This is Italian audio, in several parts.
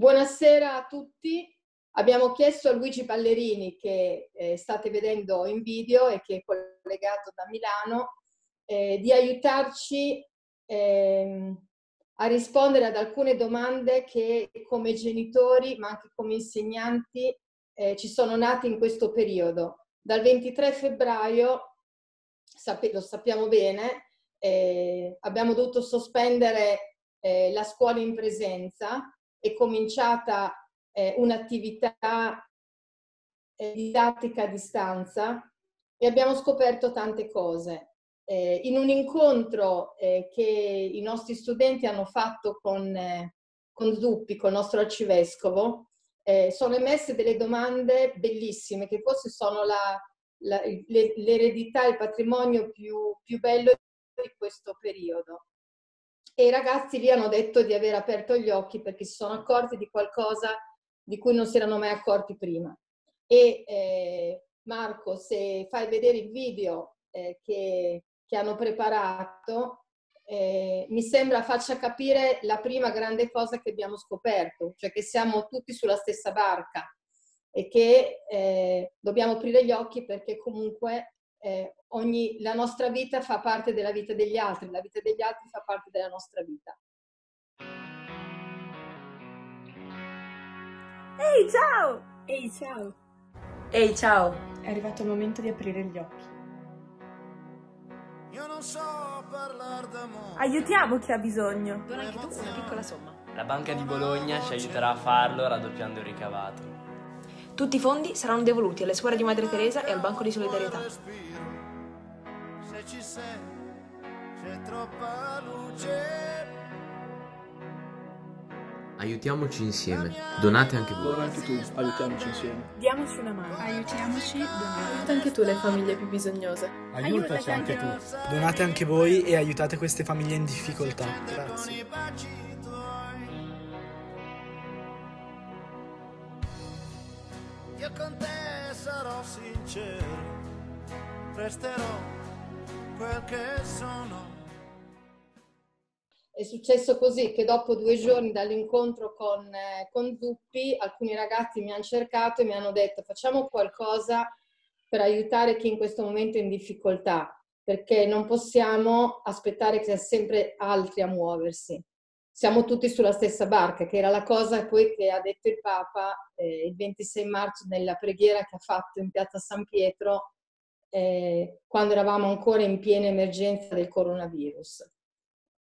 Buonasera a tutti. Abbiamo chiesto a Luigi Pallerini, che eh, state vedendo in video e che è collegato da Milano, eh, di aiutarci ehm, a rispondere ad alcune domande che come genitori, ma anche come insegnanti, eh, ci sono nate in questo periodo. Dal 23 febbraio, sap lo sappiamo bene, eh, abbiamo dovuto sospendere eh, la scuola in presenza è cominciata eh, un'attività eh, didattica a distanza e abbiamo scoperto tante cose. Eh, in un incontro eh, che i nostri studenti hanno fatto con, eh, con Zuppi, con il nostro arcivescovo, eh, sono emesse delle domande bellissime che forse sono la, la, l'eredità, il patrimonio più, più bello di questo periodo e i ragazzi lì hanno detto di aver aperto gli occhi perché si sono accorti di qualcosa di cui non si erano mai accorti prima. E eh, Marco, se fai vedere il video eh, che, che, hanno preparato, eh, mi sembra faccia capire la prima grande cosa che abbiamo scoperto, cioè che siamo tutti sulla stessa barca e che eh, dobbiamo aprire gli occhi perché comunque eh, ogni, la nostra vita fa parte della vita degli altri, la vita degli altri fa parte della nostra vita. Ehi hey, ciao! Ehi hey, ciao! Ehi hey, ciao! È arrivato il momento di aprire gli occhi. Io non so parlare d'amore. Aiutiamo chi ha bisogno. Dona anche tu una piccola somma. La Banca di Bologna ci aiuterà a farlo raddoppiando il ricavato. Tutti i fondi saranno devoluti alle scuole di Madre Teresa e al Banco di Solidarietà ci sei, c'è troppa luce. Aiutiamoci insieme, donate anche voi. Dona tu, aiutiamoci insieme. Diamoci una mano. Aiutiamoci, donate. Aiuta anche tu le famiglie più bisognose. Aiutaci anche tu. Donate anche voi e aiutate queste famiglie in difficoltà. Grazie. Io con te sarò sincero, resterò quel che sono. È successo così che dopo due giorni dall'incontro con, eh, con Zuppi alcuni ragazzi mi hanno cercato e mi hanno detto facciamo qualcosa per aiutare chi in questo momento è in difficoltà perché non possiamo aspettare che sia sempre altri a muoversi. Siamo tutti sulla stessa barca, che era la cosa poi che ha detto il Papa eh, il 26 marzo nella preghiera che ha fatto in piazza San Pietro eh, quando eravamo ancora in piena emergenza del coronavirus.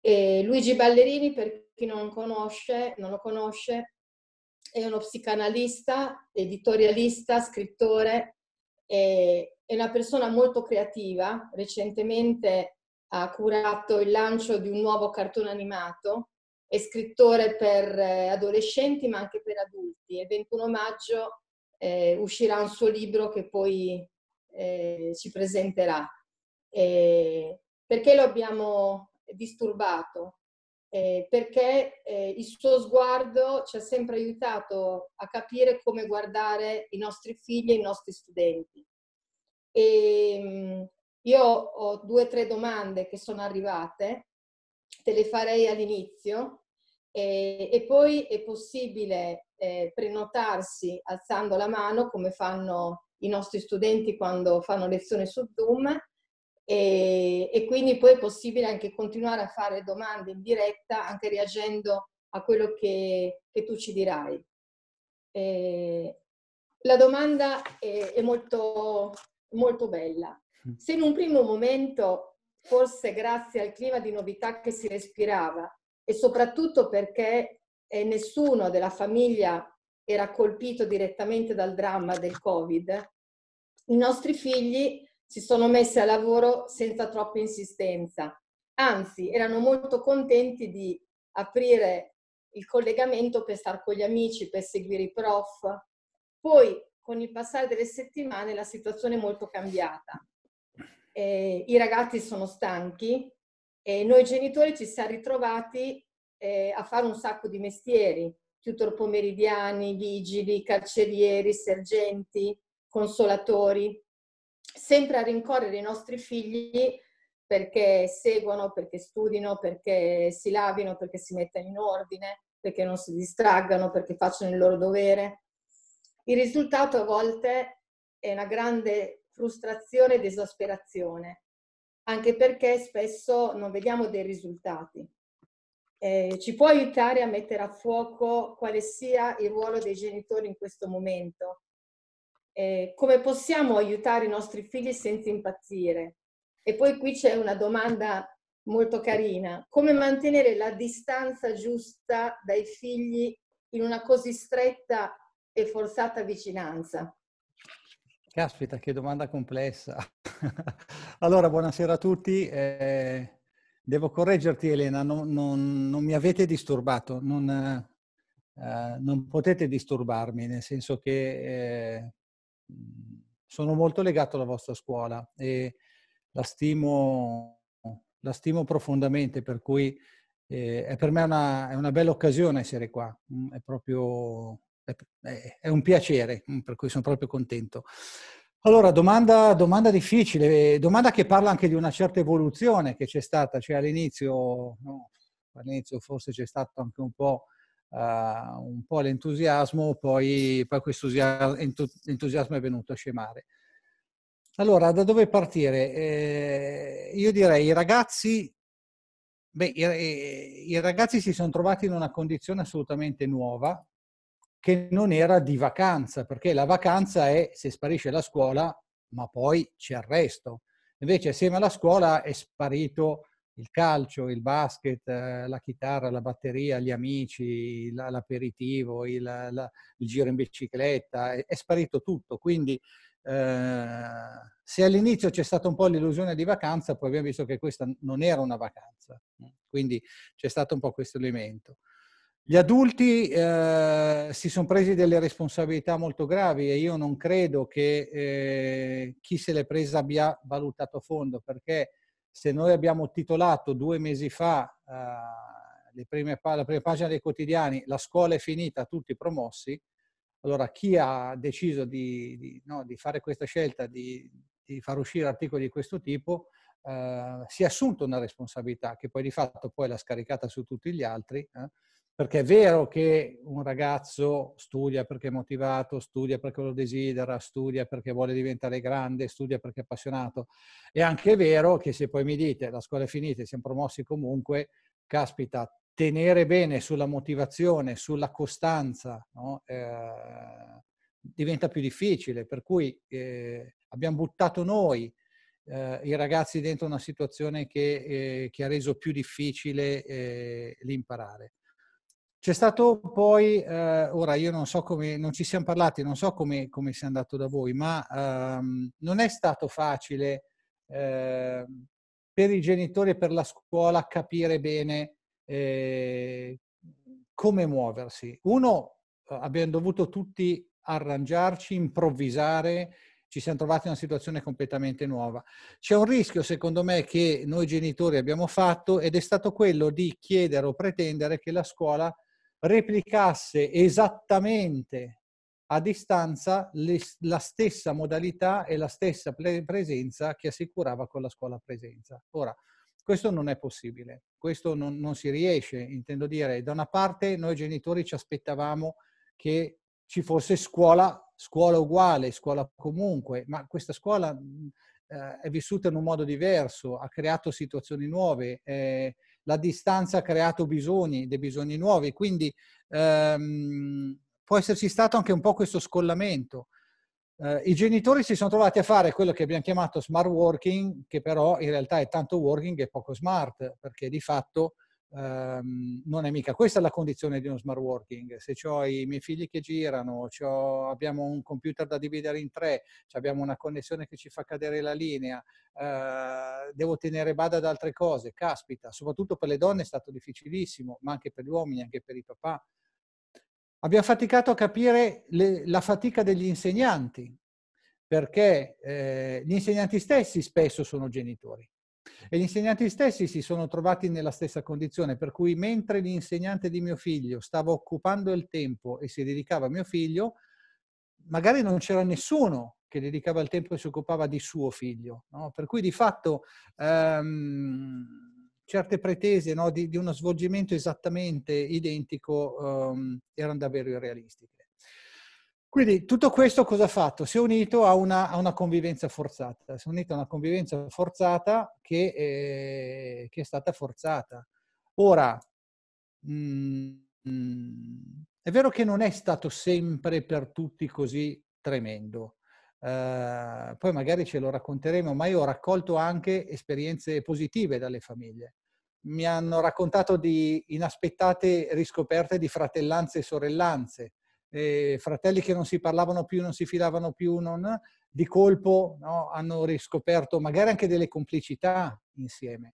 E Luigi Ballerini, per chi non, conosce, non lo conosce, è uno psicanalista, editorialista, scrittore, e, è una persona molto creativa. Recentemente ha curato il lancio di un nuovo cartone animato, è scrittore per eh, adolescenti ma anche per adulti Il 21 maggio eh, uscirà un suo libro che poi eh, ci presenterà. Eh, perché lo abbiamo disturbato? Eh, perché eh, il suo sguardo ci ha sempre aiutato a capire come guardare i nostri figli e i nostri studenti. E, mm, io ho due o tre domande che sono arrivate, te le farei all'inizio e, e poi è possibile eh, prenotarsi alzando la mano come fanno i nostri studenti quando fanno lezione su Zoom e, e, quindi poi è possibile anche continuare a fare domande in diretta anche reagendo a quello che, che tu ci dirai. E la domanda è, è molto, molto bella. Mm. Se in un primo momento, forse grazie al clima di novità che si respirava e soprattutto perché eh, nessuno della famiglia era colpito direttamente dal dramma del Covid, i nostri figli si sono messi a lavoro senza troppa insistenza. Anzi, erano molto contenti di aprire il collegamento per stare con gli amici, per seguire i prof. Poi, con il passare delle settimane, la situazione è molto cambiata. Eh, I ragazzi sono stanchi e noi genitori ci siamo ritrovati eh, a fare un sacco di mestieri tutorpomeridiani, vigili, carcerieri, sergenti, consolatori, sempre a rincorrere i nostri figli perché seguono, perché studino, perché si lavino, perché si mettano in ordine, perché non si distraggano, perché facciano il loro dovere. Il risultato a volte è una grande frustrazione ed esasperazione, anche perché spesso non vediamo dei risultati eh, ci può aiutare a mettere a fuoco quale sia il ruolo dei genitori in questo momento? Eh, come possiamo aiutare i nostri figli senza impazzire? E poi qui c'è una domanda molto carina. Come mantenere la distanza giusta dai figli in una così stretta e forzata vicinanza? Caspita, che domanda complessa. allora, buonasera a tutti. Eh, Devo correggerti Elena, non, non, non mi avete disturbato, non, eh, non, potete disturbarmi, nel senso che eh, sono molto legato alla vostra scuola e la stimo, la stimo profondamente, per cui eh, è per me una, è una bella occasione essere qua, mm, è proprio è, è un piacere, mm, per cui sono proprio contento. Allora, domanda, domanda, difficile, eh, domanda che parla anche di una certa evoluzione che c'è stata, cioè all'inizio, no, all'inizio forse c'è stato anche un po', uh, un po l'entusiasmo, poi, poi questo entusiasmo è venuto a scemare. Allora, da dove partire? Eh, io direi i ragazzi, beh, i, i ragazzi si sono trovati in una condizione assolutamente nuova, che non era di vacanza, perché la vacanza è se sparisce la scuola, ma poi c'è il resto. Invece assieme alla scuola è sparito il calcio, il basket, eh, la chitarra, la batteria, gli amici, l'aperitivo, il, la, il giro in bicicletta, è, è sparito tutto. Quindi eh, se all'inizio c'è stata un po' l'illusione di vacanza, poi abbiamo visto che questa non era una vacanza. Quindi c'è stato un po' questo elemento. Gli adulti eh, si sono presi delle responsabilità molto gravi e io non credo che eh, chi se l'è presa abbia valutato a fondo, perché se noi abbiamo titolato due mesi fa eh, prime, la prima pagina dei quotidiani La scuola è finita, tutti promossi, allora chi ha deciso di, di, no, di fare questa scelta, di, di, far uscire articoli di questo tipo, eh, si è assunto una responsabilità che poi di fatto poi l'ha scaricata su tutti gli altri. Eh, perché è vero che un ragazzo studia perché è motivato, studia perché lo desidera, studia perché vuole diventare grande, studia perché è appassionato. È anche vero che se poi mi dite la scuola è finita e siamo promossi comunque, caspita, tenere bene sulla motivazione, sulla costanza, no? eh, diventa più difficile. Per cui eh, abbiamo buttato noi eh, i ragazzi dentro una situazione che, eh, che ha reso più difficile eh, l'imparare. C'è stato poi, eh, ora io non so come, non ci siamo parlati, non so come, come sia andato da voi, ma ehm, non è stato facile eh, per i genitori e per la scuola capire bene eh, come muoversi. Uno, eh, abbiamo dovuto tutti arrangiarci, improvvisare, ci siamo trovati in una situazione completamente nuova. C'è un rischio, secondo me, che noi genitori abbiamo fatto ed è stato quello di chiedere o pretendere che la scuola replicasse esattamente a distanza le, la stessa modalità e la stessa presenza che assicurava con la scuola presenza. Ora, questo non è possibile, questo non, non si riesce, intendo dire, da una parte noi genitori ci aspettavamo che ci fosse scuola, scuola uguale, scuola comunque, ma questa scuola mm, eh, è vissuta in un modo diverso, ha creato situazioni nuove, eh, la distanza ha creato bisogni, dei bisogni nuovi, quindi ehm, può esserci stato anche un po' questo scollamento. Eh, I genitori si sono trovati a fare quello che abbiamo chiamato smart working, che però in realtà è tanto working e poco smart, perché di fatto Um, non è mica questa la condizione di uno smart working. Se ho i miei figli che girano, abbiamo un computer da dividere in tre, abbiamo una connessione che ci fa cadere la linea, uh, devo tenere bada ad altre cose, caspita, soprattutto per le donne è stato difficilissimo, ma anche per gli uomini, anche per i papà. Abbiamo faticato a capire le, la fatica degli insegnanti, perché eh, gli insegnanti stessi spesso sono genitori e gli insegnanti stessi si sono trovati nella stessa condizione, per cui mentre l'insegnante di mio figlio stava occupando il tempo e si dedicava a mio figlio, magari non c'era nessuno che dedicava il tempo e si occupava di suo figlio. No? Per cui di fatto ehm, certe pretese no, di, di, uno svolgimento esattamente identico ehm, erano davvero irrealistiche. Quindi tutto questo cosa ha fatto? Si è unito a una, a una convivenza forzata, si è unito a una convivenza forzata che, eh, che è stata forzata. Ora, mh, mm, è vero che non è stato sempre per tutti così tremendo, eh, poi magari ce lo racconteremo, ma io ho raccolto anche esperienze positive dalle famiglie. Mi hanno raccontato di inaspettate riscoperte di fratellanze e sorellanze eh, fratelli che non si parlavano più, non si fidavano più, non, di colpo no, hanno riscoperto magari anche delle complicità insieme.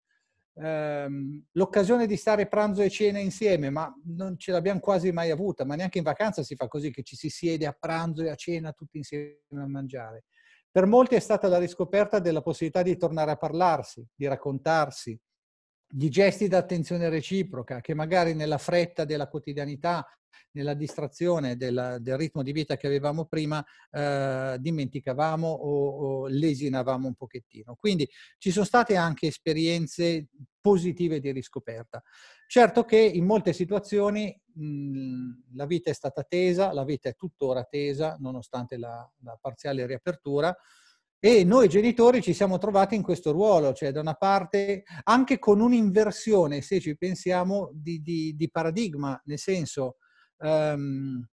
Ehm, l'occasione di stare pranzo e cena insieme, ma non ce l'abbiamo quasi mai avuta, ma neanche in vacanza si fa così che ci si siede a pranzo e a cena tutti insieme a mangiare. Per molti è stata la riscoperta della possibilità di tornare a parlarsi, di raccontarsi, di gesti d'attenzione reciproca che magari nella fretta della quotidianità, nella distrazione della, del ritmo di vita che avevamo prima, eh, dimenticavamo o, o, lesinavamo un pochettino. Quindi ci sono state anche esperienze positive di riscoperta. Certo che in molte situazioni mh, la vita è stata tesa, la vita è tuttora tesa, nonostante la, la parziale riapertura, e noi genitori ci siamo trovati in questo ruolo, cioè da una parte anche con un'inversione, se ci pensiamo, di, di, di paradigma, nel senso, um,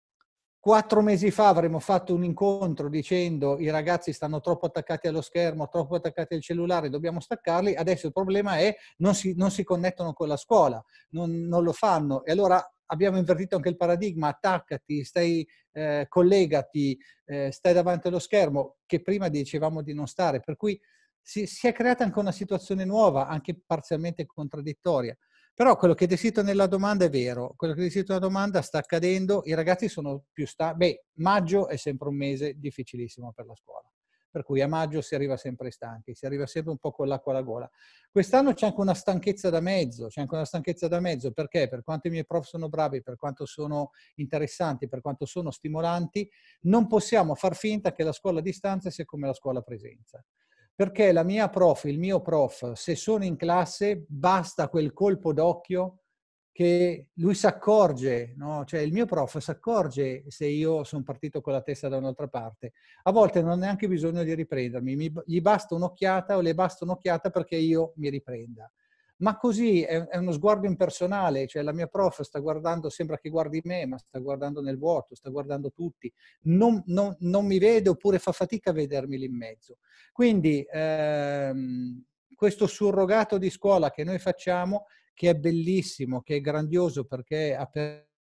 quattro mesi fa avremmo fatto un incontro dicendo i ragazzi stanno troppo attaccati allo schermo, troppo attaccati al cellulare, dobbiamo staccarli, adesso il problema è non si, non si connettono con la scuola, non, non lo fanno. E allora abbiamo invertito anche il paradigma, attaccati, stai, eh, collegati, eh, stai davanti allo schermo, che prima dicevamo di non stare, per cui si, si, è creata anche una situazione nuova, anche parzialmente contraddittoria. Però quello che è descritto nella domanda è vero, quello che è descritto nella domanda sta accadendo, i ragazzi sono più stati, Beh, maggio è sempre un mese difficilissimo per la scuola per cui a maggio si arriva sempre stanchi, si arriva sempre un po' con l'acqua alla gola. Quest'anno c'è anche una stanchezza da mezzo, c'è anche una stanchezza da mezzo, perché per quanto i miei prof sono bravi, per quanto sono interessanti, per quanto sono stimolanti, non possiamo far finta che la scuola a distanza sia come la scuola a presenza perché la mia prof, il mio prof, se sono in classe, basta quel colpo d'occhio che lui si accorge, no? cioè il mio prof si accorge se io sono partito con la testa da un'altra parte. A volte non ho neanche bisogno di riprendermi, mi, gli basta un'occhiata o le basta un'occhiata perché io mi riprenda. Ma così è, è uno sguardo impersonale, cioè la mia prof sta guardando, sembra che guardi me, ma sta guardando nel vuoto, sta guardando tutti, non, non, non mi vede oppure fa fatica a vedermi lì in mezzo. Quindi ehm, questo surrogato di scuola che noi facciamo che è bellissimo, che è grandioso perché ha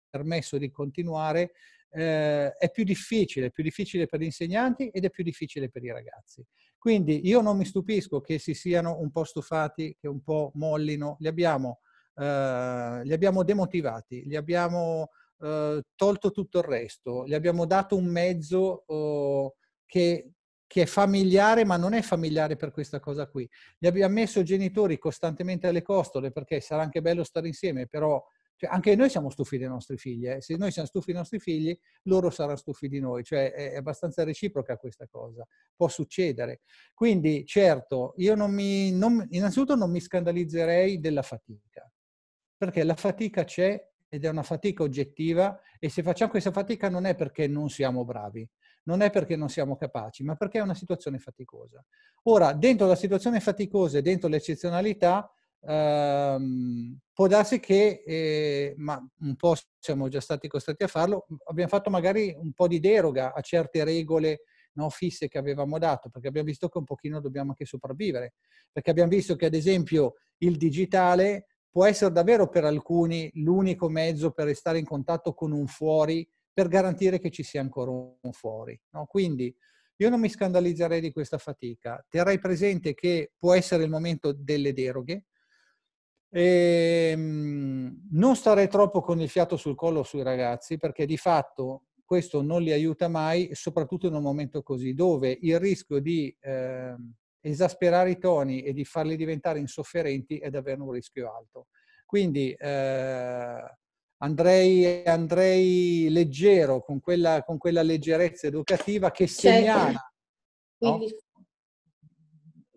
permesso di continuare, eh, è più difficile, più difficile per gli insegnanti ed è più difficile per i ragazzi. Quindi io non mi stupisco che si siano un po' stufati, che un po' mollino, li abbiamo, eh, li abbiamo demotivati, li abbiamo eh, tolto tutto il resto, gli abbiamo dato un mezzo oh, che che è familiare ma non è familiare per questa cosa qui. Gli abbiamo messo genitori costantemente alle costole perché sarà anche bello stare insieme, però cioè, anche noi siamo stufi dei nostri figli, eh. se noi siamo stufi dei nostri figli, loro saranno stufi di noi, cioè è abbastanza reciproca questa cosa, può succedere. Quindi, certo, io non mi, non, innanzitutto non mi scandalizzerei della fatica, perché la fatica c'è ed è una fatica oggettiva e se facciamo questa fatica non è perché non siamo bravi, non è perché non siamo capaci, ma perché è una situazione faticosa. Ora, dentro la situazione faticosa e dentro l'eccezionalità, ehm, può darsi che, eh, ma un po' siamo già stati costretti a farlo, abbiamo fatto magari un po' di deroga a certe regole no, fisse che avevamo dato, perché abbiamo visto che un pochino dobbiamo anche sopravvivere, perché abbiamo visto che ad esempio il digitale può essere davvero per alcuni l'unico mezzo per restare in contatto con un fuori per garantire che ci sia ancora un fuori. No? Quindi io non mi scandalizzerei di questa fatica, terrei presente che può essere il momento delle deroghe, e, ehm, non starei troppo con il fiato sul collo sui ragazzi perché di fatto questo non li aiuta mai, soprattutto in un momento così dove il rischio di eh, esasperare i toni e di farli diventare insofferenti è davvero un rischio alto. Quindi eh, andrei, andrei leggero, con quella, con quella, leggerezza educativa che certo. segnala. No?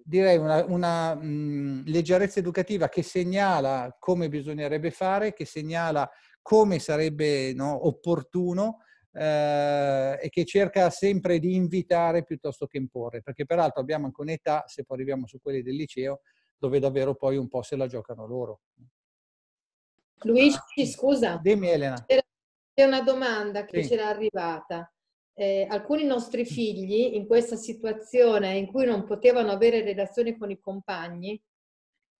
Direi una, una mh, leggerezza educativa che segnala come bisognerebbe fare, che segnala come sarebbe no, opportuno eh, e che cerca sempre di invitare piuttosto che imporre, perché peraltro abbiamo anche un'età, se poi arriviamo su quelli del liceo, dove davvero poi un po' se la giocano loro. Luigi, ah, scusa. Dimmi Elena. C'è una domanda che sì. c'era arrivata. Eh, alcuni nostri figli in questa situazione in cui non potevano avere relazioni con i compagni,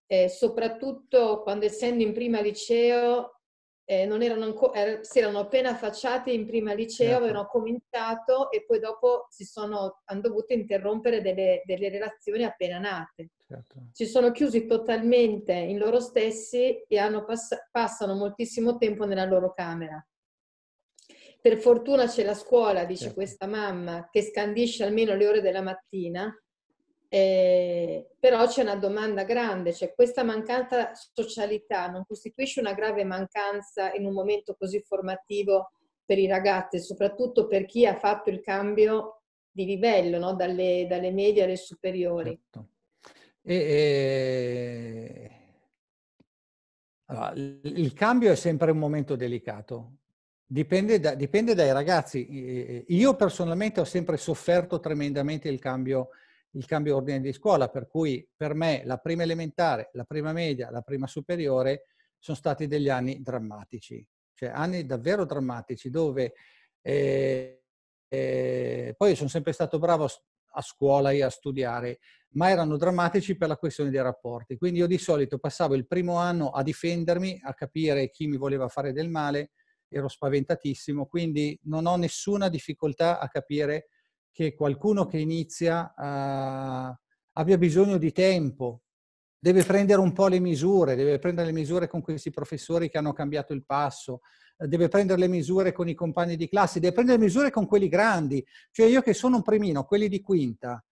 eh, soprattutto quando essendo in prima liceo, eh, erano ancora, er, si erano appena affacciati in prima liceo, certo. avevano cominciato e poi dopo si sono, hanno dovuto interrompere delle, delle relazioni appena nate. Si certo. sono chiusi totalmente in loro stessi e pass- passano moltissimo tempo nella loro camera. Per fortuna c'è la scuola, dice certo. questa mamma, che scandisce almeno le ore della mattina, eh, però c'è una domanda grande, cioè questa mancata socialità non costituisce una grave mancanza in un momento così formativo per i ragazzi, soprattutto per chi ha fatto il cambio di livello no? dalle, dalle medie alle superiori. Certo. E, e... Ehm, allora, il cambio è sempre un momento delicato, dipende, da, dipende, dai ragazzi. Io personalmente ho sempre sofferto tremendamente il cambio, il cambio ordine di scuola, per cui per me la prima elementare, la prima media, la prima superiore sono stati degli anni drammatici, cioè anni davvero drammatici dove... Eh, eh, poi sono sempre stato bravo a scuola e a studiare, ma erano drammatici per la questione dei rapporti. Quindi io di solito passavo il primo anno a difendermi, a capire chi mi voleva fare del male, ero spaventatissimo, quindi non ho nessuna difficoltà a capire che qualcuno che inizia a... Eh, abbia bisogno di tempo, deve prendere un po' le misure, deve prendere le misure con questi professori che hanno cambiato il passo, deve prendere le misure con i compagni di classe, deve prendere le misure con quelli grandi. Cioè io che sono un primino, quelli di quinta,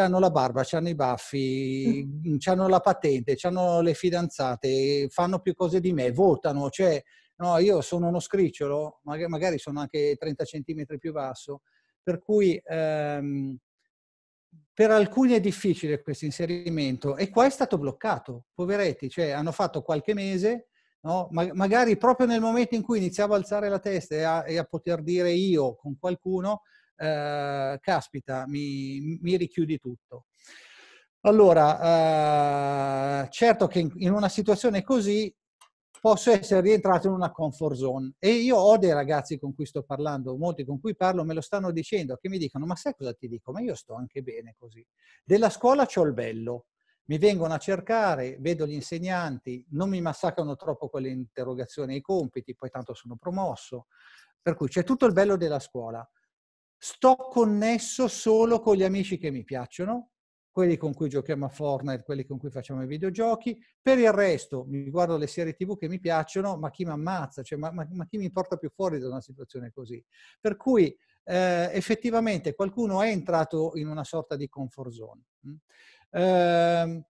hanno la barba, hanno i baffi, hanno la patente, hanno le fidanzate, fanno più cose di me, votano, cioè no, io sono uno scricciolo, magari sono anche 30 centimetri più basso, per cui ehm, per alcuni è difficile questo inserimento e qua è stato bloccato, poveretti, cioè hanno fatto qualche mese, no? Ma- magari proprio nel momento in cui iniziavo a alzare la testa e a-, e a poter dire io con qualcuno, eh, caspita, mi, mi richiudi tutto. Allora, eh, certo che in una situazione così posso essere rientrato in una comfort zone e io ho dei ragazzi con cui sto parlando, molti con cui parlo me lo stanno dicendo, che mi dicono ma sai cosa ti dico? Ma io sto anche bene così. Della scuola c'ho il bello, mi vengono a cercare, vedo gli insegnanti, non mi massacrano troppo con le interrogazioni e i compiti, poi tanto sono promosso, per cui c'è tutto il bello della scuola sto connesso solo con gli amici che mi piacciono, quelli con cui giochiamo a Fortnite, quelli con cui facciamo i videogiochi, per il resto mi guardo le serie tv che mi piacciono, ma chi mi ammazza, cioè, ma, ma, ma chi mi porta più fuori da una situazione così? Per cui eh, effettivamente qualcuno è entrato in una sorta di comfort zone. Eh,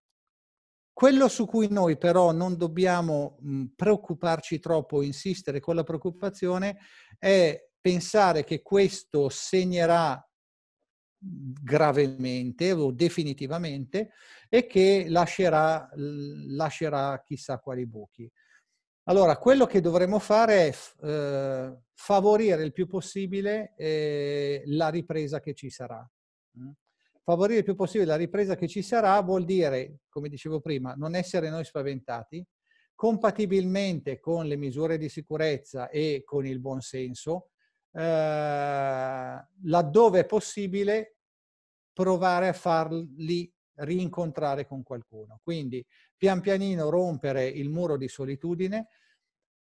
quello su cui noi però non dobbiamo mm, preoccuparci troppo, insistere con la preoccupazione, è pensare che questo segnerà gravemente o definitivamente e che lascerà, lascerà chissà quali buchi. Allora, quello che dovremmo fare è eh, favorire il più possibile eh, la ripresa che ci sarà. Mm? Favorire il più possibile la ripresa che ci sarà vuol dire, come dicevo prima, non essere noi spaventati, compatibilmente con le misure di sicurezza e con il buon buonsenso, eh, laddove è possibile, provare a farli rincontrare con qualcuno. Quindi pian pianino rompere il muro di solitudine,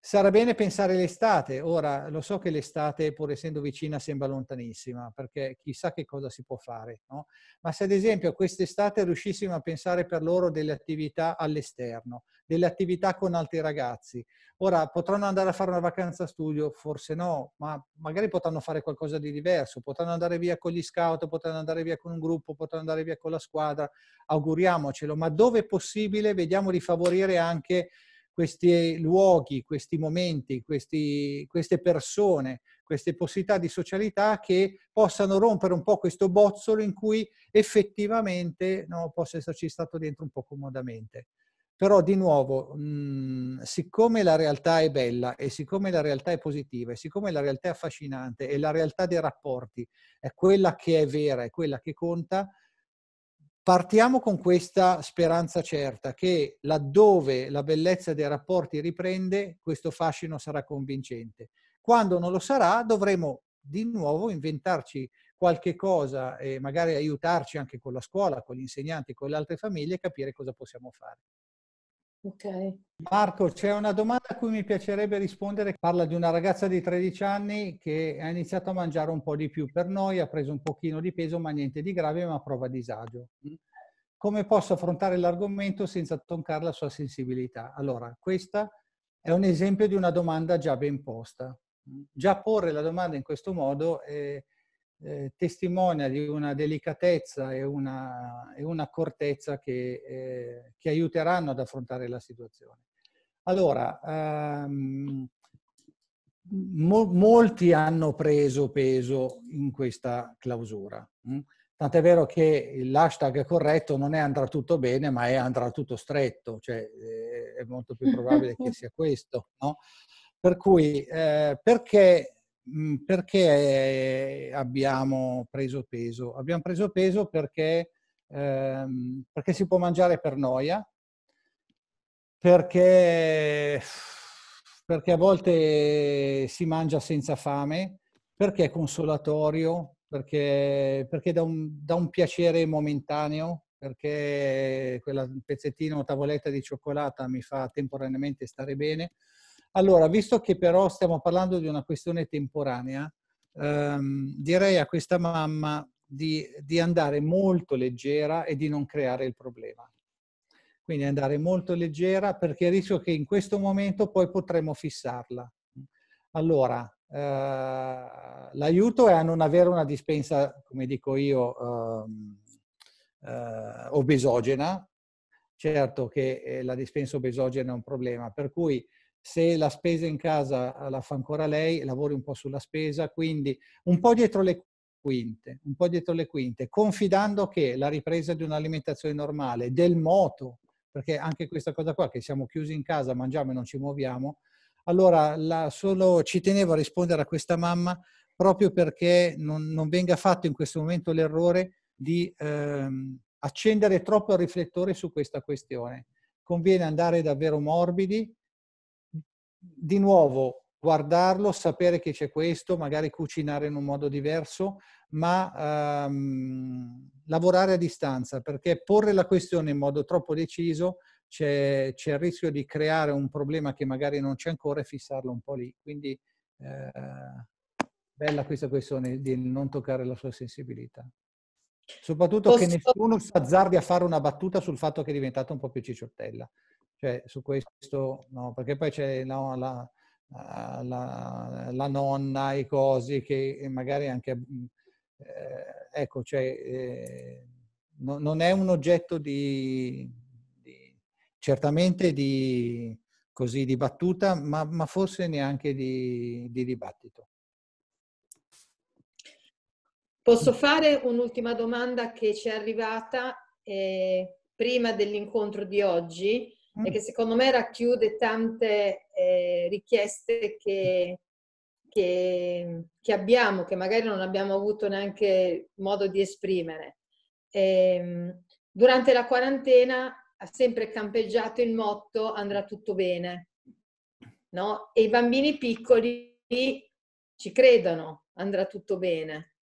Sarà bene pensare l'estate. Ora, lo so che l'estate, pur essendo vicina, sembra lontanissima, perché chissà che cosa si può fare, no? Ma se ad esempio quest'estate riuscissimo a pensare per loro delle attività all'esterno, delle attività con altri ragazzi. Ora, potranno andare a fare una vacanza studio? Forse no, ma magari potranno fare qualcosa di diverso. Potranno andare via con gli scout, potranno andare via con un gruppo, potranno andare via con la squadra. Auguriamocelo, ma dove è possibile, vediamo di favorire anche questi luoghi, questi momenti, questi, queste persone, queste possibilità di socialità che possano rompere un po' questo bozzolo in cui effettivamente no, possa esserci stato dentro un po' comodamente. Però di nuovo, mh, mm, siccome la realtà è bella e siccome la realtà è positiva e siccome la realtà è affascinante e la realtà dei rapporti è quella che è vera, è quella che conta, Partiamo con questa speranza certa che laddove la bellezza dei rapporti riprende, questo fascino sarà convincente. Quando non lo sarà, dovremo di nuovo inventarci qualche cosa e magari aiutarci anche con la scuola, con gli insegnanti, con le altre famiglie a capire cosa possiamo fare. Ok. Marco, c'è una domanda a cui mi piacerebbe rispondere. Parla di una ragazza di 13 anni che ha iniziato a mangiare un po' di più per noi, ha preso un pochino di peso, ma niente di grave, ma prova disagio. Mm? Come posso affrontare l'argomento senza toccare la sua sensibilità? Allora, questa è un esempio di una domanda già ben posta. Mm? Già porre la domanda in questo modo eh, eh, testimonia di una delicatezza e una, e un'accortezza che, eh, che, aiuteranno ad affrontare la situazione. Allora, ehm, mo- molti hanno preso peso in questa clausura. Hm? Tant'è vero che l'hashtag corretto non è andrà tutto bene, ma è andrà tutto stretto, cioè eh, è molto più probabile che sia questo. No? Per cui, eh, perché Mhmm, perché ehm, abbiamo preso peso? Abbiamo preso peso perché, ehm, perché si può mangiare per noia, perché, perché, a volte si mangia senza fame, perché è consolatorio, perché, perché dà, un, dà un piacere momentaneo, perché quel pezzettino tavoletta di cioccolata mi fa temporaneamente stare bene allora, visto che però stiamo parlando di una questione temporanea, ehm, direi a questa mamma di, di, andare molto leggera e di non creare il problema. Quindi andare molto leggera perché il rischio che in questo momento poi potremmo fissarla. Allora, eh, l'aiuto è a non avere una dispensa, come dico io, ehm, eh, obesogena. Certo che eh, la dispensa obesogena è un problema, per cui se la spesa in casa eh, la fa ancora lei, lavori un po' sulla spesa, quindi un po' dietro le quinte, un po' dietro le quinte, confidando che la ripresa di un'alimentazione normale, del moto, perché anche questa cosa qua, che siamo chiusi in casa, mangiamo e non ci muoviamo, allora la, solo ci tenevo a rispondere a questa mamma proprio perché non, non venga fatto in questo momento l'errore di ehm, accendere troppo il riflettore su questa questione. Conviene andare davvero morbidi, di nuovo guardarlo, sapere che c'è questo, magari cucinare in un modo diverso, ma ehm, lavorare a distanza, perché porre la questione in modo troppo deciso c'è, c'è, il rischio di creare un problema che magari non c'è ancora e fissarlo un po' lì. Quindi eh, bella questa questione di non toccare la sua sensibilità. Soprattutto Posso... che nessuno si azzardi a fare una battuta sul fatto che è diventata un po' più cicciottella. Cioè, su questo no, perché poi c'è no, la, ah, la, la, nonna e cose che magari anche... Mhmm, eh, ecco, cioè, eh, no, non è un oggetto di, di certamente di, così, di battuta, ma, ma forse neanche di, di dibattito. Posso fare un'ultima domanda che ci è arrivata eh, prima dell'incontro di oggi mm. e che secondo me racchiude tante eh, richieste che, che, che, abbiamo, che magari non abbiamo avuto neanche modo di esprimere. E, ehm, durante la quarantena ha sempre campeggiato il motto andrà tutto bene, no? E i bambini piccoli ci credono, andrà tutto bene.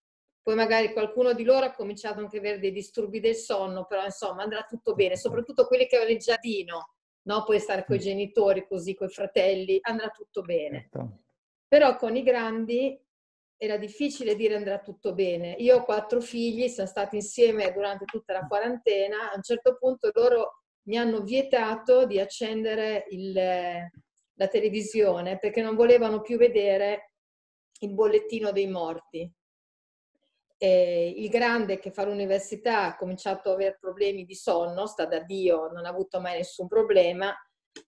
Poi magari qualcuno di loro ha cominciato anche a avere dei disturbi del sonno, però insomma andrà tutto bene, soprattutto quelli che avevano il giardino, no? puoi stare con i mm. genitori, così con i fratelli, andrà tutto bene. Certo. Però con i grandi era difficile dire andrà tutto bene. Io ho quattro figli, sono stati insieme durante tutta la mm. quarantena, a un certo punto loro mi hanno vietato di accendere il, la televisione perché non volevano più vedere il bollettino dei morti eh, il grande che fa l'università ha cominciato a avere problemi di sonno, sta da Dio, non ha avuto mai nessun problema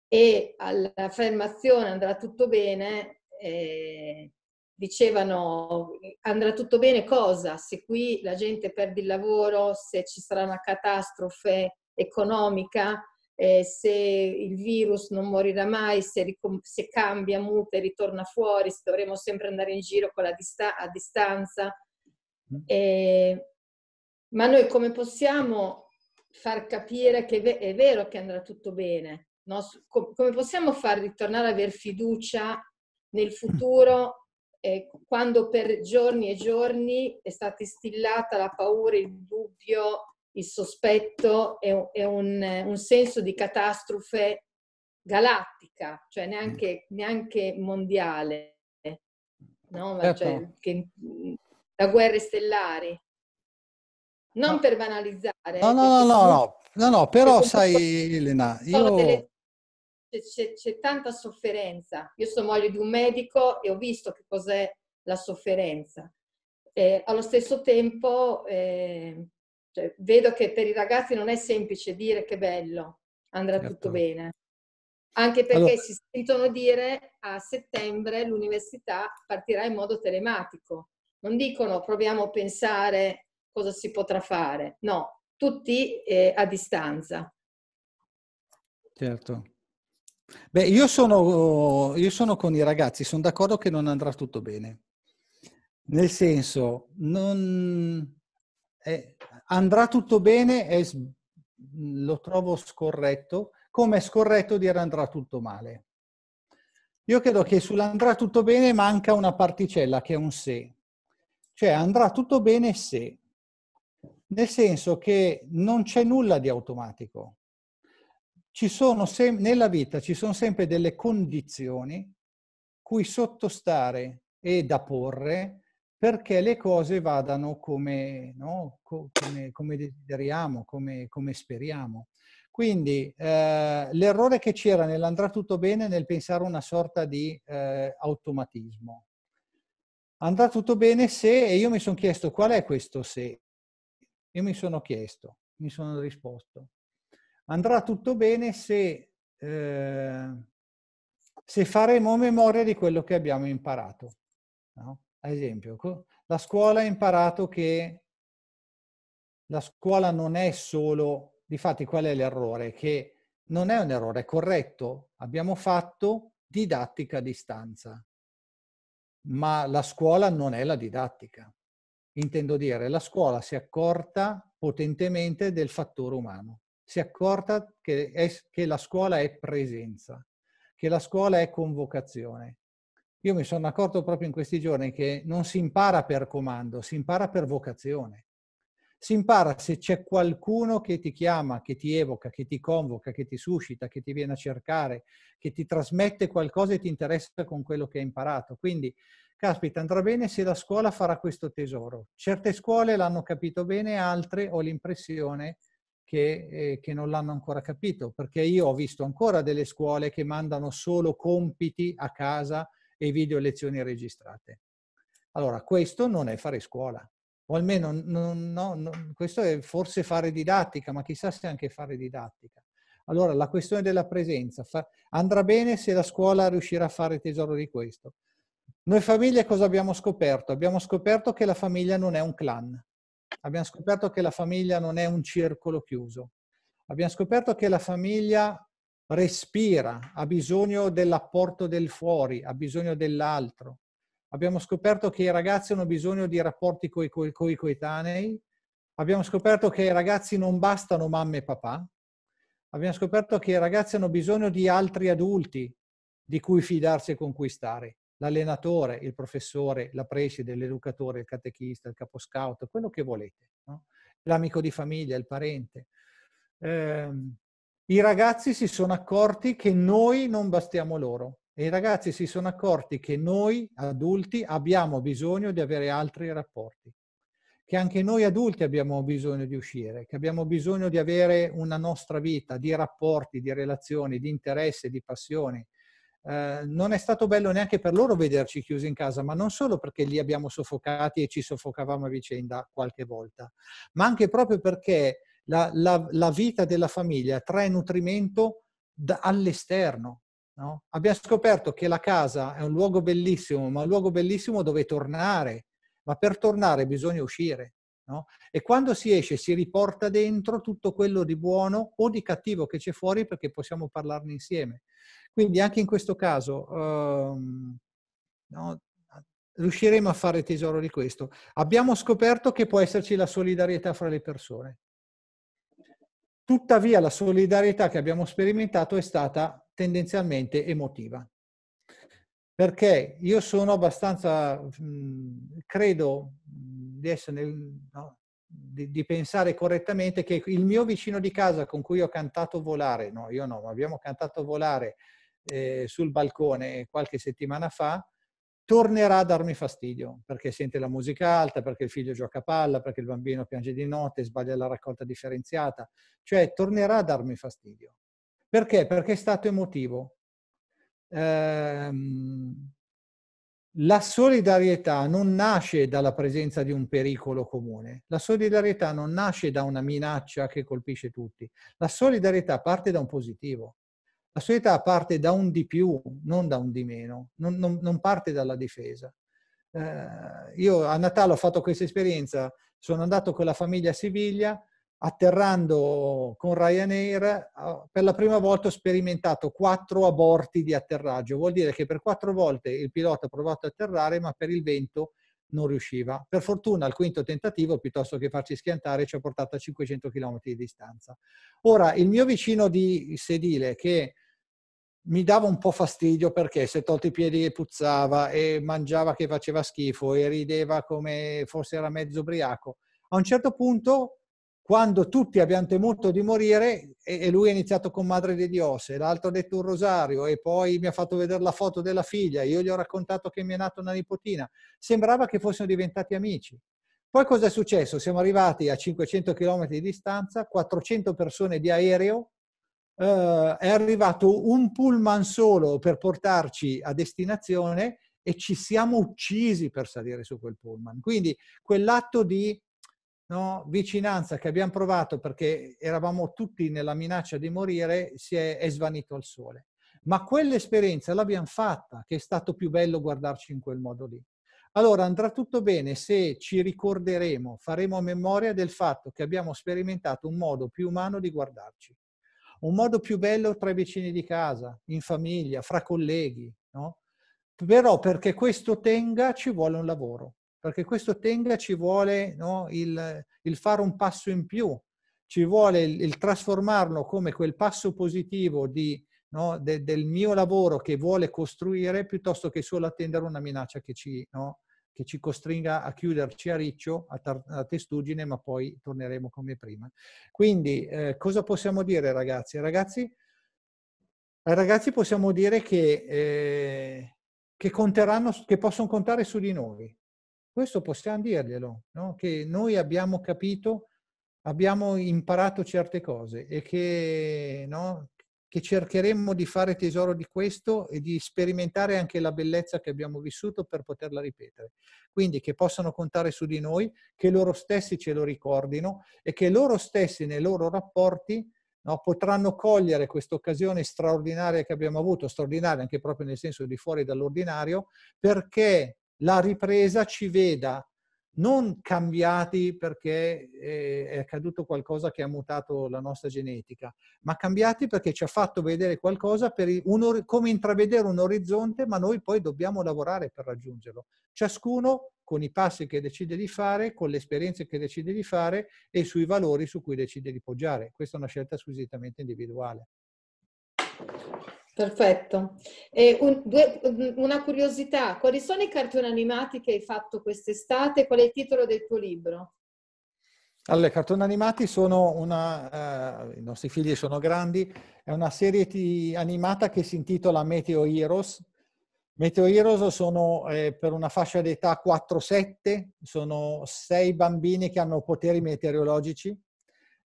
e alla fermazione andrà tutto bene, eh, dicevano andrà tutto bene cosa? Se qui la gente perde il lavoro, se ci sarà una catastrofe economica, eh, se il virus non morirà mai, se, ricom- se cambia, muta e ritorna fuori, se dovremo sempre andare in giro la dist- a distanza, Mm. E, ma noi come possiamo far capire che è vero che andrà tutto bene? No? Come possiamo far ritornare ad aver fiducia nel mm. futuro eh, quando per giorni e giorni è stata instillata la paura, il dubbio, il sospetto e, e un, un senso di catastrofe galattica, cioè neanche, mm. neanche mondiale, no? certo. cioè, che da guerre stellari. Non no. per banalizzare. No, no, no, no, no, no, no, però sai Elena, io... Delle... C'è, c'è tanta sofferenza. Io sono moglie di un medico e ho visto che cos'è la sofferenza. Eh, allo stesso tempo eh, cioè, vedo che per i ragazzi non è semplice dire che bello, andrà certo. tutto bene. Anche perché allora... si sentono dire a settembre l'università partirà in modo telematico non dicono proviamo a pensare cosa si potrà fare, no, tutti eh, a distanza. Certo. Beh, io sono, io sono con i ragazzi, sono d'accordo che non andrà tutto bene. Nel senso, non, eh, andrà tutto bene, è, lo trovo scorretto, come è scorretto dire andrà tutto male. Io credo che sull'andrà tutto bene manca una particella che è un se. Cioè andrà tutto bene se, nel senso che non c'è nulla di automatico. Sem- nella vita ci sono sempre delle condizioni cui sottostare e da porre perché le cose vadano come, no? come, come desideriamo, come, come, speriamo. Quindi eh, l'errore che c'era nell'andrà tutto bene nel pensare una sorta di eh, automatismo andrà tutto bene se, e io mi sono chiesto qual è questo se, io mi sono chiesto, mi sono risposto, andrà tutto bene se, eh, se faremo memoria di quello che abbiamo imparato. No? Ad esempio, la scuola ha imparato che la scuola non è solo, difatti qual è l'errore? Che non è un errore, è corretto, abbiamo fatto didattica a distanza ma la scuola non è la didattica. Intendo dire, la scuola si è accorta potentemente del fattore umano, si è accorta che, è, che la scuola è presenza, che la scuola è convocazione. Io mi sono accorto proprio in questi giorni che non si impara per comando, si impara per vocazione si impara se c'è qualcuno che ti chiama, che ti evoca, che ti convoca, che ti suscita, che ti viene a cercare, che ti trasmette qualcosa e ti interessa con quello che hai imparato. Quindi, caspita, andrà bene se la scuola farà questo tesoro. Certe scuole l'hanno capito bene, altre ho l'impressione che, eh, che non l'hanno ancora capito, perché io ho visto ancora delle scuole che mandano solo compiti a casa e video lezioni registrate. Allora, questo non è fare scuola o almeno non, no, no, questo è forse fare didattica, ma chissà se anche fare didattica. Allora, la questione della presenza fa, andrà bene se la scuola riuscirà a fare tesoro di questo. Noi famiglie cosa abbiamo scoperto? Abbiamo scoperto che la famiglia non è un clan, abbiamo scoperto che la famiglia non è un circolo chiuso, abbiamo scoperto che la famiglia respira, ha bisogno dell'apporto del fuori, ha bisogno dell'altro, abbiamo scoperto che i ragazzi hanno bisogno di rapporti con i coetanei, abbiamo scoperto che i ragazzi non bastano mamma e papà, abbiamo scoperto che i ragazzi hanno bisogno di altri adulti di cui fidarsi e conquistare, l'allenatore, il professore, la preside, l'educatore, il catechista, il capo scout, quello che volete, no? l'amico di famiglia, il parente. Eh, I ragazzi si sono accorti che noi non bastiamo loro e i ragazzi si sono accorti che noi adulti abbiamo bisogno di avere altri rapporti, che anche noi adulti abbiamo bisogno di uscire, che abbiamo bisogno di avere una nostra vita, di rapporti, di relazioni, di interesse, di passioni. Eh, non è stato bello neanche per loro vederci chiusi in casa, ma non solo perché li abbiamo soffocati e ci soffocavamo a vicenda qualche volta, ma anche proprio perché la, la, la vita della famiglia trae nutrimento all'esterno, No? Abbiamo scoperto che la casa è un luogo bellissimo, ma un luogo bellissimo dove tornare, ma per tornare bisogna uscire. No? E quando si esce si riporta dentro tutto quello di buono o di cattivo che c'è fuori perché possiamo parlarne insieme. Quindi anche in questo caso um, no, riusciremo a fare tesoro di questo. Abbiamo scoperto che può esserci la solidarietà fra le persone. Tuttavia la solidarietà che abbiamo sperimentato è stata tendenzialmente emotiva. Perché io sono abbastanza, mhmm, credo mhmm, di, essere, nel, no, di, di, pensare correttamente che il mio vicino di casa con cui ho cantato volare, no io no, ma abbiamo cantato volare eh, sul balcone qualche settimana fa, tornerà a darmi fastidio perché sente la musica alta, perché il figlio gioca a palla, perché il bambino piange di notte, sbaglia la raccolta differenziata, cioè tornerà a darmi fastidio. Perché? Perché è stato emotivo. Eh, la solidarietà non nasce dalla presenza di un pericolo comune, la solidarietà non nasce da una minaccia che colpisce tutti, la solidarietà parte da un positivo, la solidarietà parte da un di più, non da un di meno, non, non, non parte dalla difesa. Eh, io a Natale ho fatto questa esperienza, sono andato con la famiglia a Siviglia, atterrando con Ryanair, per la prima volta ho sperimentato quattro aborti di atterraggio. Vuol dire che per quattro volte il pilota ha provato a atterrare, ma per il vento non riusciva. Per fortuna al quinto tentativo, piuttosto che farci schiantare, ci ha portato a 500 km di distanza. Ora, il mio vicino di sedile, che mi dava un po' fastidio perché si è tolto i piedi e puzzava e mangiava che faceva schifo e rideva come forse era mezzo ubriaco, a un certo punto quando tutti abbiamo temuto di morire e, lui ha iniziato con Madre di Dios e l'altro ha detto un rosario e poi mi ha fatto vedere la foto della figlia, io gli ho raccontato che mi è nata una nipotina, sembrava che fossero diventati amici. Poi cosa è successo? Siamo arrivati a 500 km di distanza, 400 persone di aereo, eh, è arrivato un pullman solo per portarci a destinazione e ci siamo uccisi per salire su quel pullman. Quindi quell'atto di no, vicinanza che abbiamo provato perché eravamo tutti nella minaccia di morire si è, è svanito al sole. Ma quell'esperienza l'abbiamo fatta, che è stato più bello guardarci in quel modo lì. Allora andrà tutto bene se ci ricorderemo, faremo memoria del fatto che abbiamo sperimentato un modo più umano di guardarci, un modo più bello tra i vicini di casa, in famiglia, fra colleghi, no? Però perché questo tenga ci vuole un lavoro perché questo tenga ci vuole no, il, il, fare un passo in più, ci vuole il, il trasformarlo come quel passo positivo di, no, de, del mio lavoro che vuole costruire piuttosto che solo attendere una minaccia che ci, no, che ci costringa a chiuderci a riccio, a, tar- a, testuggine, ma poi torneremo come prima. Quindi eh, cosa possiamo dire ragazzi? Ragazzi, eh, ragazzi possiamo dire che, eh, che, che possono contare su di noi, questo possiamo dirglielo, no? che noi abbiamo capito, abbiamo imparato certe cose e che, no? che cercheremmo di fare tesoro di questo e di sperimentare anche la bellezza che abbiamo vissuto per poterla ripetere. Quindi che possano contare su di noi, che loro stessi ce lo ricordino e che loro stessi nei loro rapporti no, potranno cogliere questa occasione straordinaria che abbiamo avuto, straordinaria anche proprio nel senso di fuori dall'ordinario, perché la ripresa ci veda non cambiati perché eh, è accaduto qualcosa che ha mutato la nostra genetica, ma cambiati perché ci ha fatto vedere qualcosa un, come intravedere un orizzonte, ma noi poi dobbiamo lavorare per raggiungerlo. Ciascuno con i passi che decide di fare, con le esperienze che decide di fare e sui valori su cui decide di poggiare. Questa è una scelta squisitamente individuale. Perfetto. Un, due, una curiosità, quali sono i cartoni animati che hai fatto quest'estate? Qual è il titolo del tuo libro? Allora, i cartoni animati sono una, eh, i nostri figli sono grandi, è una serie t- animata che si intitola Meteo Heroes. Meteo Heroes sono eh, per una fascia d'età 4-7, sono sei bambini che hanno poteri meteorologici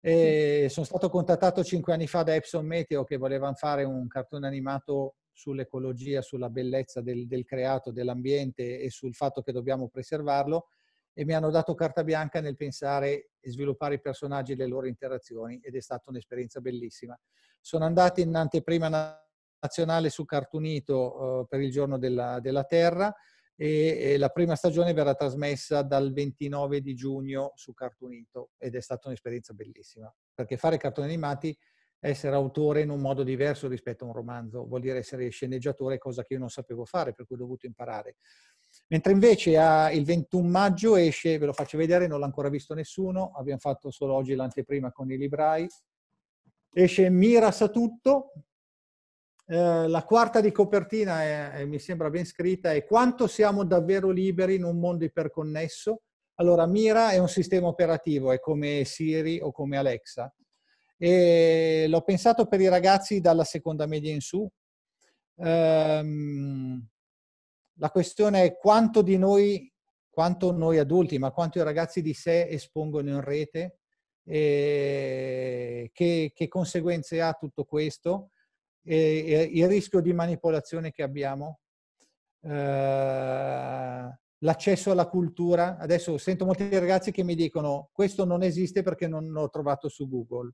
e sono stato contattato cinque anni fa da Epson Meteo che volevano fare un cartone animato sull'ecologia, sulla bellezza del, del creato, dell'ambiente e sul fatto che dobbiamo preservarlo e mi hanno dato carta bianca nel pensare e sviluppare i personaggi e le loro interazioni ed è stata un'esperienza bellissima. Sono andato in anteprima nazionale su Cartunito eh, per il giorno della, della Terra e la prima stagione verrà trasmessa dal 29 di giugno su Cartoonito ed è stata un'esperienza bellissima, perché fare cartoni animati è essere autore in un modo diverso rispetto a un romanzo, vuol dire essere sceneggiatore, cosa che io non sapevo fare, per cui ho dovuto imparare. Mentre invece a, il 21 maggio esce, ve lo faccio vedere, non l'ha ancora visto nessuno, abbiamo fatto solo oggi l'anteprima con i librai, esce Miras a tutto, eh, la quarta di copertina è, è, mi sembra ben scritta, è quanto siamo davvero liberi in un mondo iperconnesso. Allora, Mira è un sistema operativo, è come Siri o come Alexa. E l'ho pensato per i ragazzi dalla seconda media in su. Ehm, la questione è quanto di noi, quanto noi adulti, ma quanto i ragazzi di sé espongono in rete, che, che conseguenze ha tutto questo e, il rischio di manipolazione che abbiamo, eh, l'accesso alla cultura. Adesso sento molti ragazzi che mi dicono questo non esiste perché non l'ho trovato su Google.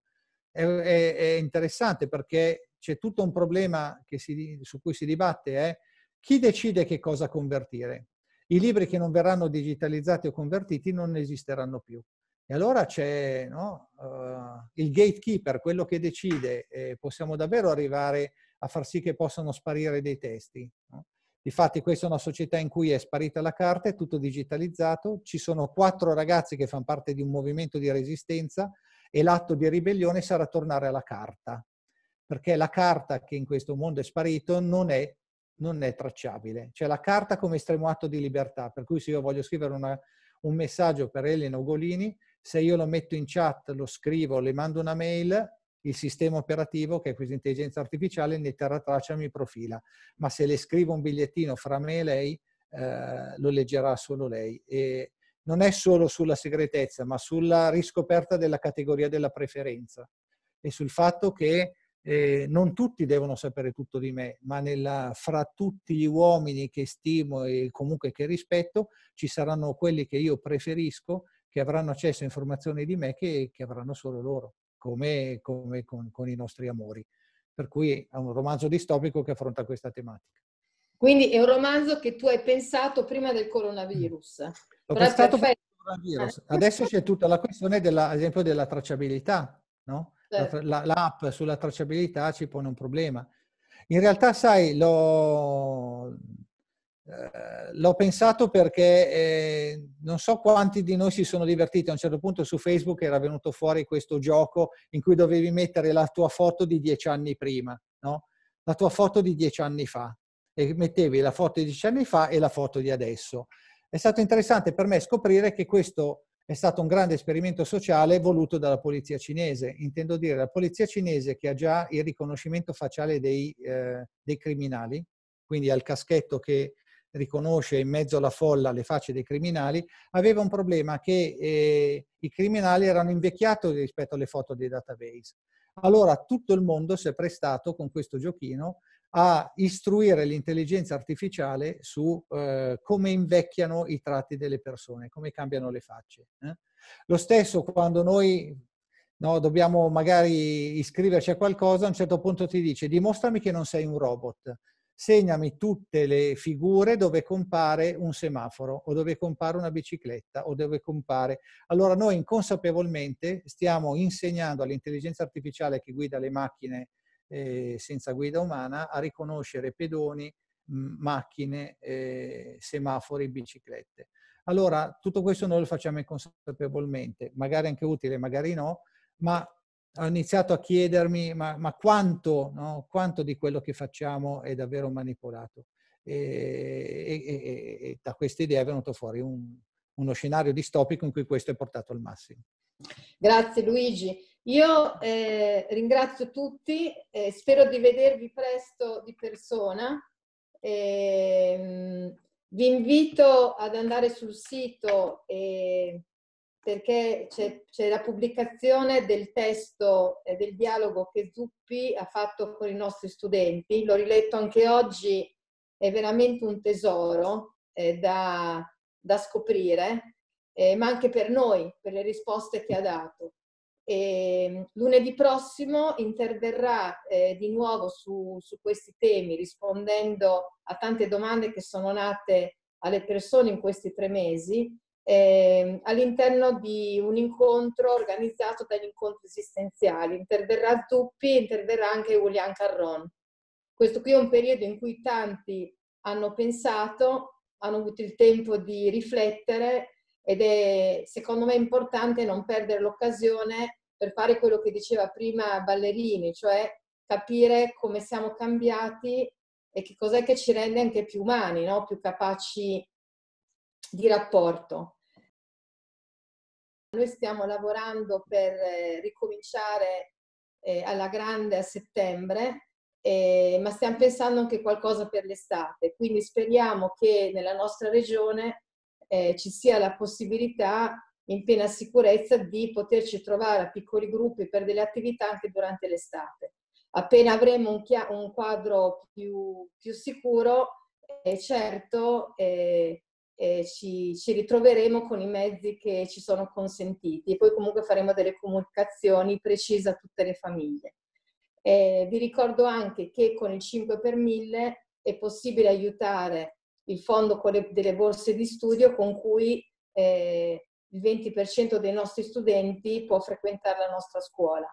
È, è, è interessante perché c'è tutto un problema si, su cui si dibatte, è eh? chi decide che cosa convertire. I libri che non verranno digitalizzati o convertiti non esisteranno più. E allora c'è no, uh, il gatekeeper, quello che decide, e possiamo davvero arrivare a far sì che possano sparire dei testi. No? Difatti questa è una società in cui è sparita la carta, è tutto digitalizzato, ci sono quattro ragazzi che fanno parte di un movimento di resistenza e l'atto di ribellione sarà tornare alla carta, perché la carta che in questo mondo è sparita non è, non è tracciabile. Cioè la carta come estremo atto di libertà, per cui se io voglio scrivere una, un messaggio per Elena Ugolini, se io lo metto in chat, lo scrivo, le mando una mail, il sistema operativo, che è questa intelligenza artificiale, ne terrà traccia e mi profila. Ma se le scrivo un bigliettino fra me e lei, eh, lo leggerà solo lei. E non è solo sulla segretezza, ma sulla riscoperta della categoria della preferenza e sul fatto che eh, non tutti devono sapere tutto di me, ma nella, fra tutti gli uomini che stimo e comunque che rispetto, ci saranno quelli che io preferisco che avranno accesso a informazioni di me che, che avranno solo loro, come, come con, con, i nostri amori. Per cui è un romanzo distopico che affronta questa tematica. Quindi è un romanzo che tu hai pensato prima del coronavirus. Mm. L'ho pensato prima del coronavirus. Adesso c'è tutta la questione, della, ad esempio, della tracciabilità, no? Certo. La, la, l'app sulla tracciabilità ci pone un problema. In realtà, sai, l'ho, eh, l'ho pensato perché eh, non so quanti di noi si sono divertiti. A un certo punto su Facebook era venuto fuori questo gioco in cui dovevi mettere la tua foto di dieci anni prima, no? la tua foto di dieci anni fa. E mettevi la foto di dieci anni fa e la foto di adesso. È stato interessante per me scoprire che questo è stato un grande esperimento sociale voluto dalla polizia cinese. Intendo dire, la polizia cinese che ha già il riconoscimento facciale dei, eh, dei criminali, quindi ha il caschetto che riconosce in mezzo alla folla le facce dei criminali, aveva un problema che eh, i criminali erano invecchiati rispetto alle foto dei database. Allora tutto il mondo si è prestato con questo giochino a istruire l'intelligenza artificiale su eh, come invecchiano i tratti delle persone, come cambiano le facce. Eh? Lo stesso quando noi no, dobbiamo magari iscriverci a qualcosa, a un certo punto ti dice dimostrami che non sei un robot segnami tutte le figure dove compare un semaforo o dove compare una bicicletta o dove compare... Allora noi inconsapevolmente stiamo insegnando all'intelligenza artificiale che guida le macchine eh, senza guida umana a riconoscere pedoni, mh, macchine, eh, semafori, biciclette. Allora tutto questo noi lo facciamo inconsapevolmente, magari anche utile, magari no, ma ho iniziato a chiedermi ma, ma quanto, no? quanto, di quello che facciamo è davvero manipolato. E, e, e da questa idea è venuto fuori un, uno scenario distopico in cui questo è portato al massimo. Grazie Luigi. Io eh, ringrazio tutti, eh, spero di vedervi presto di persona. Eh, vi invito ad andare sul sito e perché c'è, c'è la pubblicazione del testo eh, del dialogo che Zuppi ha fatto con i nostri studenti, l'ho riletto anche oggi, è veramente un tesoro eh, da, da, scoprire, eh, ma anche per noi, per le risposte che ha dato. E, ehm, lunedì prossimo interverrà eh, di nuovo su, su questi temi, rispondendo a tante domande che sono nate alle persone in questi tre mesi eh, all'interno di un incontro organizzato dagli incontri esistenziali. Interverrà Zuppi, interverrà anche Julian Carron. Questo qui è un periodo in cui tanti hanno pensato, hanno avuto il tempo di riflettere ed è secondo me importante non perdere l'occasione per fare quello che diceva prima Ballerini, cioè capire come siamo cambiati e che cos'è che ci rende anche più umani, no? più capaci di rapporto. Noi stiamo lavorando per eh, ricominciare eh, alla grande a settembre, eh, ma stiamo pensando anche qualcosa per l'estate, quindi speriamo che nella nostra regione eh, ci sia la possibilità in piena sicurezza di poterci trovare a piccoli gruppi per delle attività anche durante l'estate. Appena avremo un, un quadro più, più sicuro, eh, certo eh, eh, ci, ci, ritroveremo con i mezzi che ci sono consentiti e poi comunque faremo delle comunicazioni precise a tutte le famiglie. Eh, vi ricordo anche che con il 5 per 1000 è possibile aiutare il fondo le, delle borse di studio con cui eh, il 20% dei nostri studenti può frequentare la nostra scuola.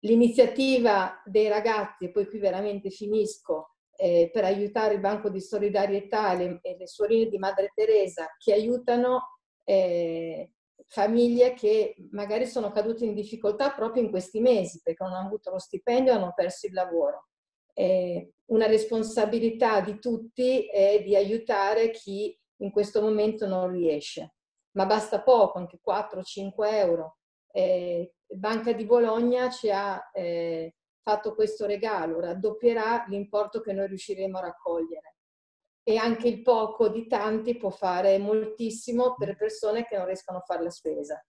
l'iniziativa dei ragazzi, poi qui veramente finisco, eh, per aiutare il Banco di Solidarietà le, le suorine di Madre Teresa che aiutano eh, famiglie che magari sono cadute in difficoltà proprio in questi mesi perché non hanno avuto lo stipendio e hanno perso il lavoro. Eh, una responsabilità di tutti è di aiutare chi in questo momento non riesce, ma basta poco, anche 4-5 euro. Eh, Banca di Bologna ci ha eh, fatto questo regalo, raddoppierà l'importo che noi riusciremo a raccogliere. E anche il poco di tanti può fare moltissimo per persone che non riescono a fare la spesa.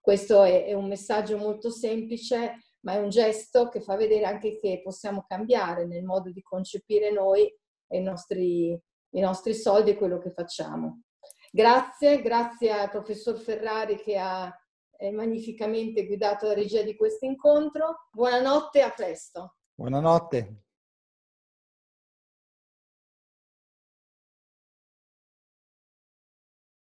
Questo è, è un messaggio molto semplice, ma è un gesto che fa vedere anche che possiamo cambiare nel modo di concepire noi i nostri, i nostri soldi e quello che facciamo. Grazie, grazie al professor Ferrari che ha magnificamente guidato la regia di questo incontro. Buonanotte, a presto. Buonanotte.